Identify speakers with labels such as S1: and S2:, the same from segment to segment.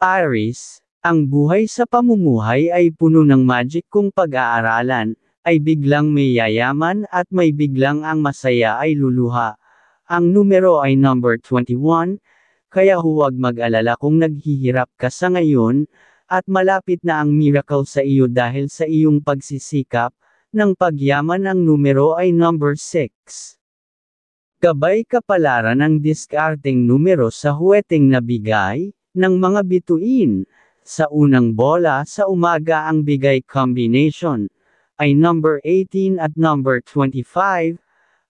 S1: Aris, ang buhay sa pamumuhay ay puno ng magic kung pag-aaralan, ay biglang may yayaman at may biglang ang masaya ay luluha. Ang numero ay number 21, kaya huwag mag-alala kung naghihirap ka sa ngayon, at malapit na ang miracle sa iyo dahil sa iyong pagsisikap, ng pagyaman ang numero ay number 6. Gabay kapalaran ang diskarteng numero sa huweteng nabigay, ng mga bituin. Sa unang bola sa umaga ang bigay combination ay number 18 at number 25,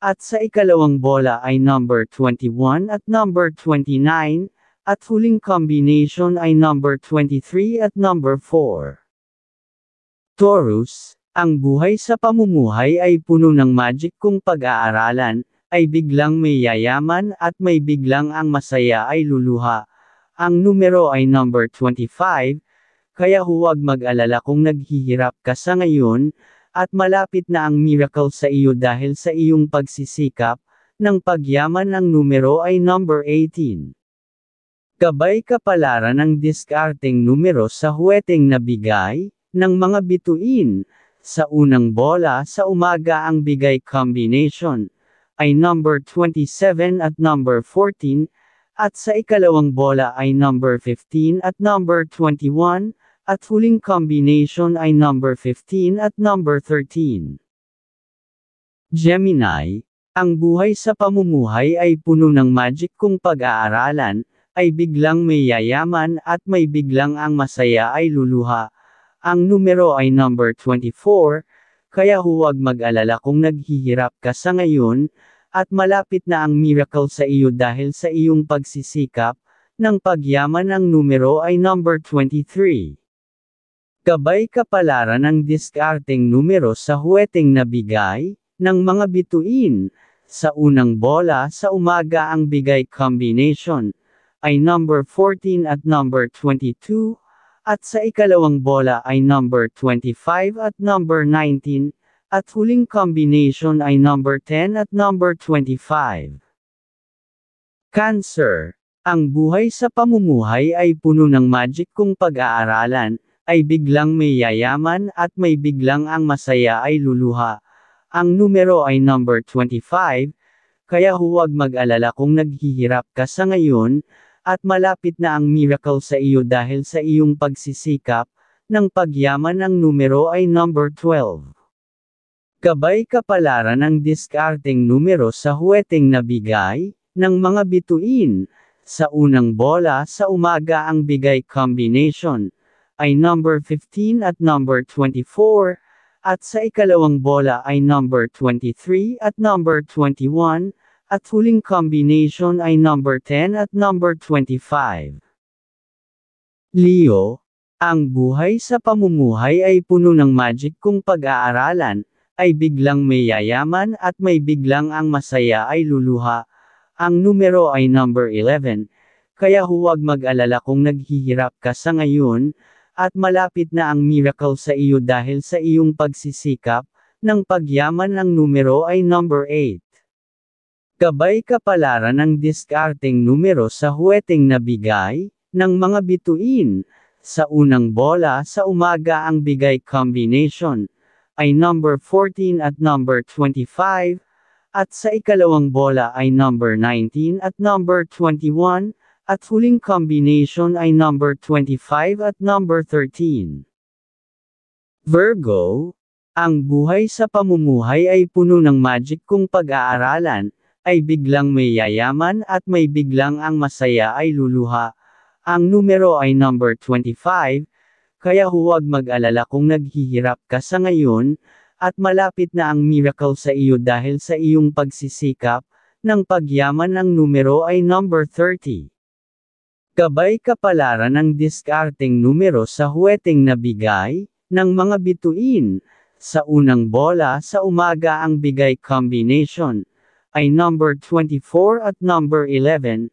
S1: at sa ikalawang bola ay number 21 at number 29, at huling combination ay number 23 at number 4. Taurus, ang buhay sa pamumuhay ay puno ng magic kung pag-aaralan, ay biglang may yayaman at may biglang ang masaya ay luluha ang numero ay number 25, kaya huwag mag-alala kung naghihirap ka sa ngayon, at malapit na ang miracle sa iyo dahil sa iyong pagsisikap, ng pagyaman ang numero ay number 18. Gabay kapalaran ng discarding numero sa huweteng nabigay, ng mga bituin, sa unang bola sa umaga ang bigay combination, ay number 27 at number 14, at sa ikalawang bola ay number 15 at number 21, at huling combination ay number 15 at number 13. Gemini, ang buhay sa pamumuhay ay puno ng magic kung pag-aaralan, ay biglang may yayaman at may biglang ang masaya ay luluha. Ang numero ay number 24, kaya huwag mag-alala kung naghihirap ka sa ngayon, at malapit na ang miracle sa iyo dahil sa iyong pagsisikap, ng pagyaman ang numero ay number 23. Gabay kapalaran ng diskarteng numero sa huweteng nabigay, ng mga bituin, sa unang bola sa umaga ang bigay combination, ay number 14 at number 22, at sa ikalawang bola ay number 25 at number 19, at huling combination ay number 10 at number 25. Cancer. Ang buhay sa pamumuhay ay puno ng magic kung pag-aaralan, ay biglang may yayaman at may biglang ang masaya ay luluha. Ang numero ay number 25, kaya huwag mag-alala kung naghihirap ka sa ngayon, at malapit na ang miracle sa iyo dahil sa iyong pagsisikap, ng pagyaman ang numero ay number 12. Gabay kapalaran ang diskarteng numero sa huweteng nabigay, ng mga bituin. Sa unang bola sa umaga ang bigay combination, ay number 15 at number 24, at sa ikalawang bola ay number 23 at number 21, at huling combination ay number 10 at number 25. Leo, ang buhay sa pamumuhay ay puno ng magic kung pag-aaralan, ay biglang may yayaman at may biglang ang masaya ay luluha. Ang numero ay number 11, kaya huwag mag-alala kung naghihirap ka sa ngayon, at malapit na ang miracle sa iyo dahil sa iyong pagsisikap, ng pagyaman ang numero ay number 8. Gabay kapalaran ng diskarteng numero sa huweteng nabigay, ng mga bituin, sa unang bola sa umaga ang bigay combination, ay number 14 at number 25, at sa ikalawang bola ay number 19 at number 21, at huling combination ay number 25 at number 13. Virgo, ang buhay sa pamumuhay ay puno ng magic kung pag-aaralan, ay biglang may yayaman at may biglang ang masaya ay luluha. Ang numero ay number 25, kaya huwag mag-alala kung naghihirap ka sa ngayon, at malapit na ang miracle sa iyo dahil sa iyong pagsisikap, ng pagyaman ng numero ay number 30. Gabay kapalaran ng diskarteng numero sa huweteng nabigay, ng mga bituin, sa unang bola sa umaga ang bigay combination, ay number 24 at number 11,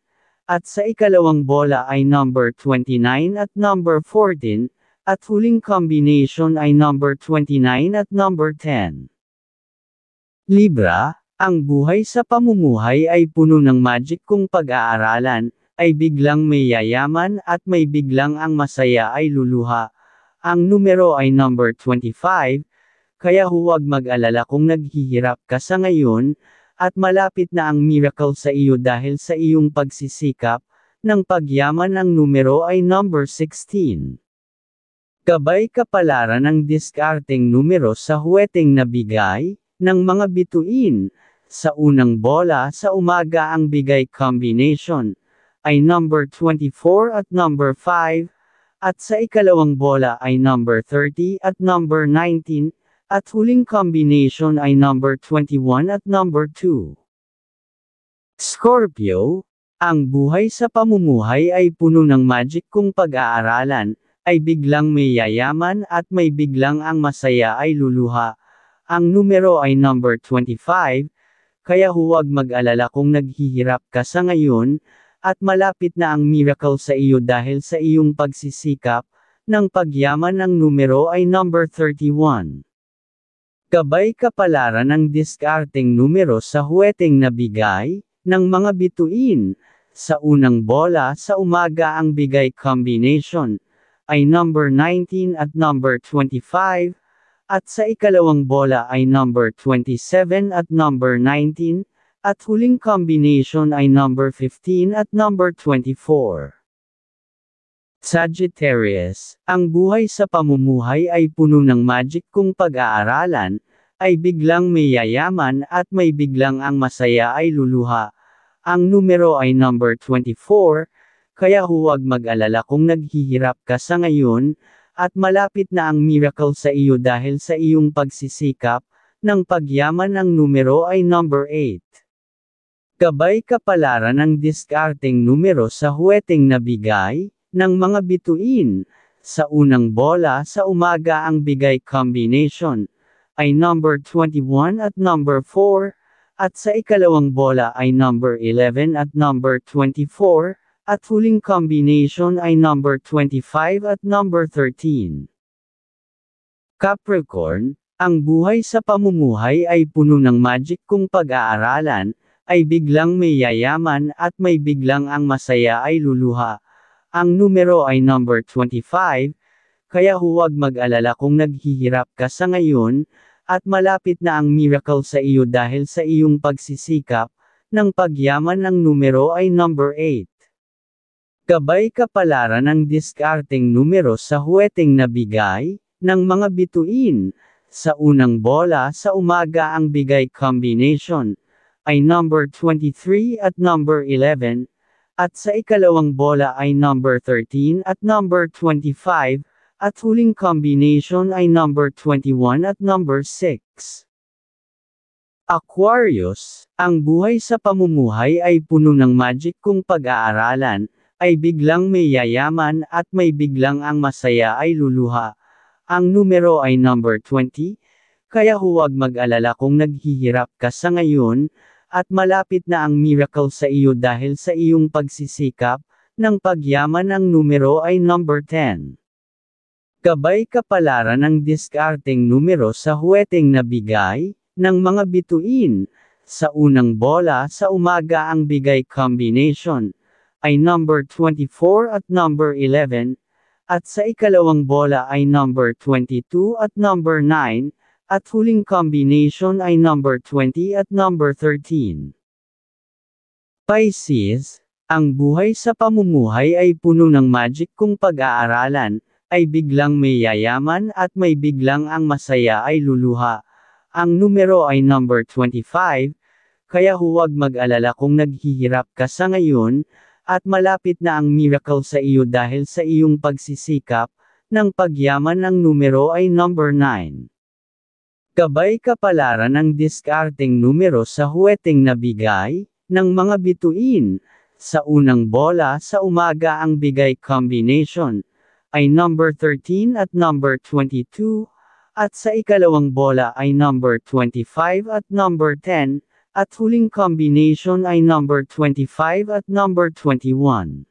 S1: at sa ikalawang bola ay number 29 at number 14, at huling combination ay number 29 at number 10. Libra, ang buhay sa pamumuhay ay puno ng magic kung pag-aaralan, ay biglang may yayaman at may biglang ang masaya ay luluha. Ang numero ay number 25, kaya huwag mag-alala kung naghihirap ka sa ngayon, at malapit na ang miracle sa iyo dahil sa iyong pagsisikap, ng pagyaman ang numero ay number 16. Gabay kapalaran ng diskarteng numero sa huweteng nabigay, ng mga bituin. Sa unang bola sa umaga ang bigay combination, ay number 24 at number 5, at sa ikalawang bola ay number 30 at number 19, at huling combination ay number 21 at number 2. Scorpio, ang buhay sa pamumuhay ay puno ng magic kung pag-aaralan, ay biglang may yayaman at may biglang ang masaya ay luluha. Ang numero ay number 25, kaya huwag mag-alala kung naghihirap ka sa ngayon, at malapit na ang miracle sa iyo dahil sa iyong pagsisikap, ng pagyaman ang numero ay number 31. Gabay kapalaran ng diskarteng numero sa huweteng nabigay, ng mga bituin, sa unang bola sa umaga ang bigay combination, ay number 19 at number 25, at sa ikalawang bola ay number 27 at number 19, at huling combination ay number 15 at number 24. Sagittarius, ang buhay sa pamumuhay ay puno ng magic kung pag-aaralan, ay biglang may yayaman at may biglang ang masaya ay luluha. Ang numero ay number 24, kaya huwag mag-alala kung naghihirap ka sa ngayon, at malapit na ang miracle sa iyo dahil sa iyong pagsisikap, ng pagyaman ang numero ay number 8. Gabay kapalaran ang discarding numero sa huweteng nabigay, ng mga bituin, sa unang bola sa umaga ang bigay combination, ay number 21 at number 4, at sa ikalawang bola ay number 11 at number 24, at huling combination ay number 25 at number 13. Capricorn, ang buhay sa pamumuhay ay puno ng magic kung pag-aaralan, ay biglang may yayaman at may biglang ang masaya ay luluha. Ang numero ay number 25, kaya huwag mag-alala kung naghihirap ka sa ngayon, at malapit na ang miracle sa iyo dahil sa iyong pagsisikap, ng pagyaman ng numero ay number 8. Gabay kapalaran ang diskarteng numero sa huweteng nabigay, ng mga bituin. Sa unang bola sa umaga ang bigay combination, ay number 23 at number 11, at sa ikalawang bola ay number 13 at number 25, at huling combination ay number 21 at number 6. Aquarius, ang buhay sa pamumuhay ay puno ng magic kung pag-aaralan, ay biglang may yayaman at may biglang ang masaya ay luluha. Ang numero ay number 20, kaya huwag mag-alala kung naghihirap ka sa ngayon, at malapit na ang miracle sa iyo dahil sa iyong pagsisikap, ng pagyaman ang numero ay number 10. Gabay kapalaran ng diskarteng numero sa huweteng nabigay, ng mga bituin, sa unang bola sa umaga ang bigay combination, ay number 24 at number 11, at sa ikalawang bola ay number 22 at number 9, at huling combination ay number 20 at number 13. Pisces, ang buhay sa pamumuhay ay puno ng magic kung pag-aaralan, ay biglang may yayaman at may biglang ang masaya ay luluha. Ang numero ay number 25, kaya huwag mag-alala kung naghihirap ka sa ngayon, at malapit na ang miracle sa iyo dahil sa iyong pagsisikap, ng pagyaman ng numero ay number 9. Gabay kapalaran ng discarding numero sa huweteng nabigay, ng mga bituin, sa unang bola sa umaga ang bigay combination, ay number 13 at number 22, at sa ikalawang bola ay number 25 at number 10, at huling combination ay number 25 at number 21.